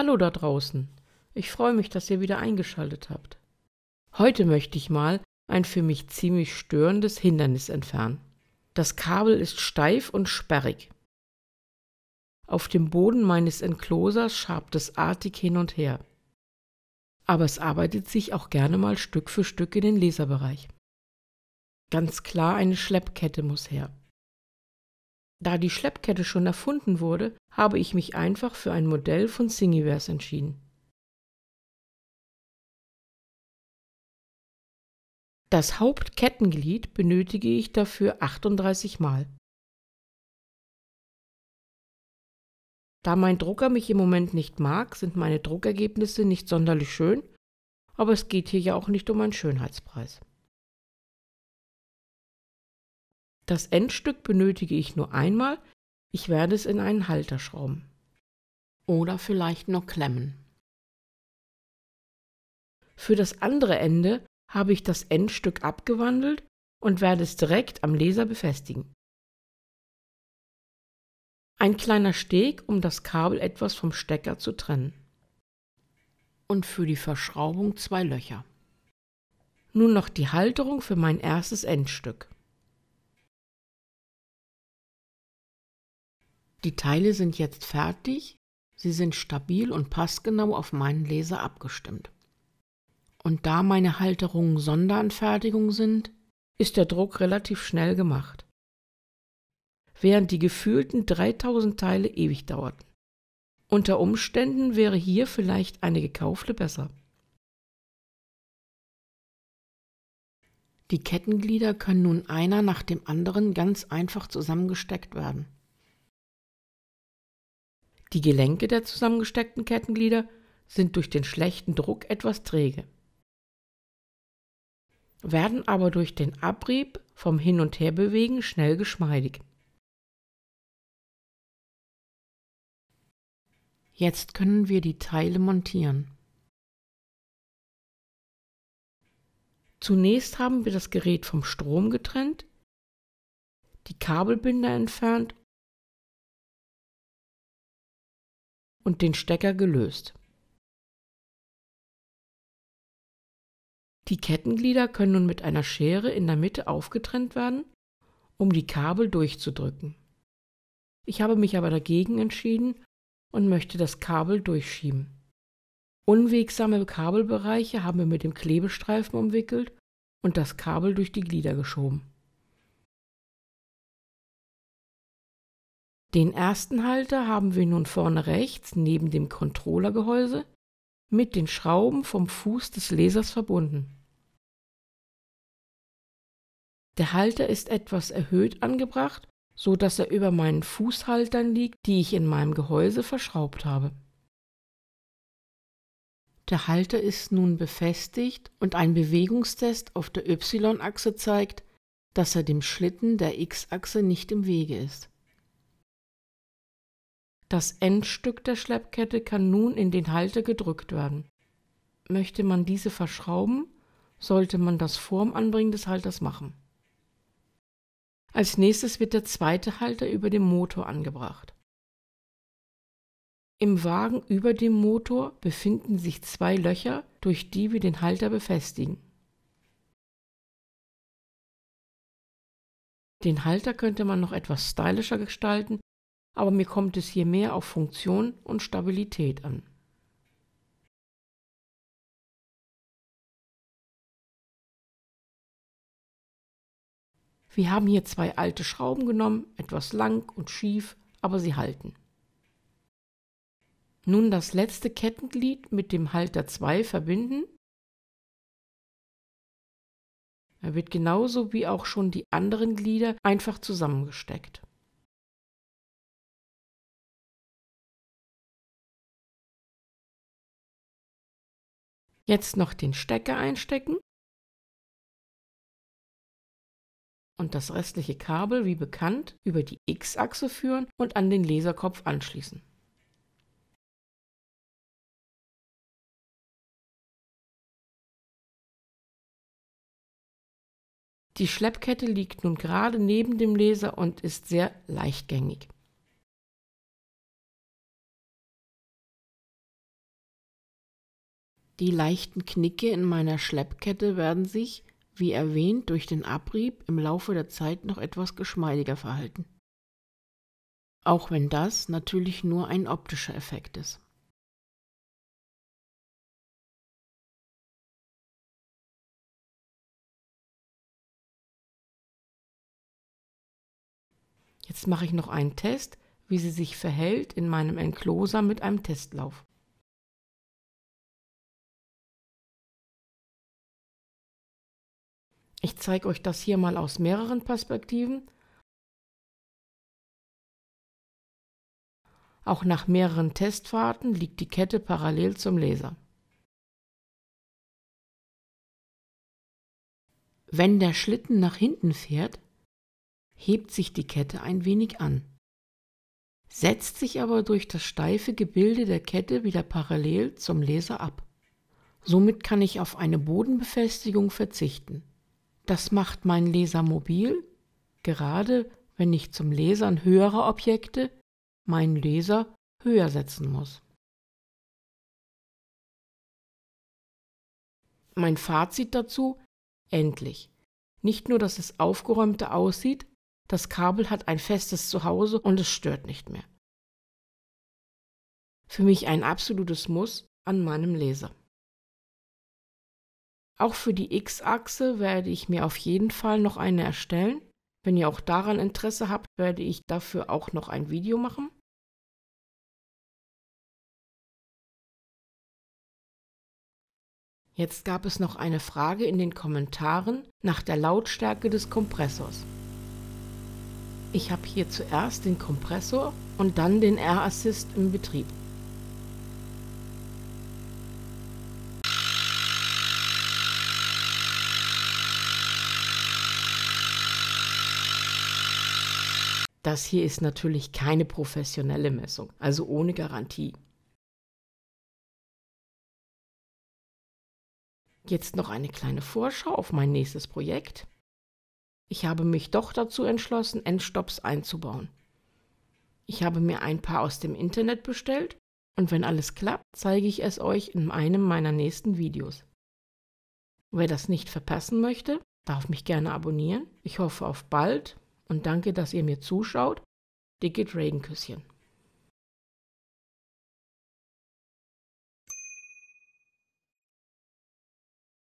Hallo da draußen. Ich freue mich, dass ihr wieder eingeschaltet habt. Heute möchte ich mal ein für mich ziemlich störendes Hindernis entfernen. Das Kabel ist steif und sperrig. Auf dem Boden meines Enklosers schabt es artig hin und her. Aber es arbeitet sich auch gerne mal Stück für Stück in den Leserbereich. Ganz klar eine Schleppkette muss her. Da die Schleppkette schon erfunden wurde, habe ich mich einfach für ein Modell von Singiverse entschieden. Das Hauptkettenglied benötige ich dafür 38 Mal. Da mein Drucker mich im Moment nicht mag, sind meine Druckergebnisse nicht sonderlich schön, aber es geht hier ja auch nicht um einen Schönheitspreis. Das Endstück benötige ich nur einmal, ich werde es in einen Halter schrauben. Oder vielleicht noch klemmen. Für das andere Ende habe ich das Endstück abgewandelt und werde es direkt am Laser befestigen. Ein kleiner Steg, um das Kabel etwas vom Stecker zu trennen. Und für die Verschraubung zwei Löcher. Nun noch die Halterung für mein erstes Endstück. Die Teile sind jetzt fertig, sie sind stabil und passgenau auf meinen Laser abgestimmt. Und da meine Halterungen Sonderanfertigung sind, ist der Druck relativ schnell gemacht, während die gefühlten 3000 Teile ewig dauerten. Unter Umständen wäre hier vielleicht eine gekaufte besser. Die Kettenglieder können nun einer nach dem anderen ganz einfach zusammengesteckt werden. Die Gelenke der zusammengesteckten Kettenglieder sind durch den schlechten Druck etwas träge, werden aber durch den Abrieb vom Hin- und Herbewegen schnell geschmeidig. Jetzt können wir die Teile montieren. Zunächst haben wir das Gerät vom Strom getrennt, die Kabelbinder entfernt und den Stecker gelöst. Die Kettenglieder können nun mit einer Schere in der Mitte aufgetrennt werden, um die Kabel durchzudrücken. Ich habe mich aber dagegen entschieden und möchte das Kabel durchschieben. Unwegsame Kabelbereiche haben wir mit dem Klebestreifen umwickelt und das Kabel durch die Glieder geschoben. Den ersten Halter haben wir nun vorne rechts neben dem Controllergehäuse mit den Schrauben vom Fuß des Lasers verbunden. Der Halter ist etwas erhöht angebracht, so dass er über meinen Fußhaltern liegt, die ich in meinem Gehäuse verschraubt habe. Der Halter ist nun befestigt und ein Bewegungstest auf der Y-Achse zeigt, dass er dem Schlitten der X-Achse nicht im Wege ist. Das Endstück der Schleppkette kann nun in den Halter gedrückt werden. Möchte man diese verschrauben, sollte man das vorm Anbringen des Halters machen. Als nächstes wird der zweite Halter über dem Motor angebracht. Im Wagen über dem Motor befinden sich zwei Löcher, durch die wir den Halter befestigen. Den Halter könnte man noch etwas stylischer gestalten, aber mir kommt es hier mehr auf Funktion und Stabilität an. Wir haben hier zwei alte Schrauben genommen, etwas lang und schief, aber sie halten. Nun das letzte Kettenglied mit dem Halter 2 verbinden. Er wird genauso wie auch schon die anderen Glieder einfach zusammengesteckt. Jetzt noch den Stecker einstecken. Und das restliche Kabel, wie bekannt, über die X-Achse führen und an den Laserkopf anschließen. Die Schleppkette liegt nun gerade neben dem Laser und ist sehr leichtgängig. Die leichten Knicke in meiner Schleppkette werden sich, wie erwähnt, durch den Abrieb im Laufe der Zeit noch etwas geschmeidiger verhalten. Auch wenn das natürlich nur ein optischer Effekt ist. Jetzt mache ich noch einen Test, wie sie sich verhält in meinem Enkloser mit einem Testlauf. Ich zeige euch das hier mal aus mehreren Perspektiven. Auch nach mehreren Testfahrten liegt die Kette parallel zum Laser. Wenn der Schlitten nach hinten fährt, hebt sich die Kette ein wenig an, setzt sich aber durch das steife Gebilde der Kette wieder parallel zum Laser ab. Somit kann ich auf eine Bodenbefestigung verzichten. Das macht mein Leser mobil, gerade wenn ich zum Lesern höherer Objekte meinen Leser höher setzen muss. Mein Fazit dazu, endlich. Nicht nur, dass es aufgeräumter aussieht, das Kabel hat ein festes Zuhause und es stört nicht mehr. Für mich ein absolutes Muss an meinem Leser. Auch für die X-Achse werde ich mir auf jeden Fall noch eine erstellen. Wenn ihr auch daran Interesse habt, werde ich dafür auch noch ein Video machen. Jetzt gab es noch eine Frage in den Kommentaren nach der Lautstärke des Kompressors. Ich habe hier zuerst den Kompressor und dann den r Assist im Betrieb. Das hier ist natürlich keine professionelle Messung, also ohne Garantie. Jetzt noch eine kleine Vorschau auf mein nächstes Projekt. Ich habe mich doch dazu entschlossen, Endstops einzubauen. Ich habe mir ein paar aus dem Internet bestellt und wenn alles klappt, zeige ich es euch in einem meiner nächsten Videos. Wer das nicht verpassen möchte, darf mich gerne abonnieren. Ich hoffe auf bald und danke, dass ihr mir zuschaut. Digit Regenküsschen.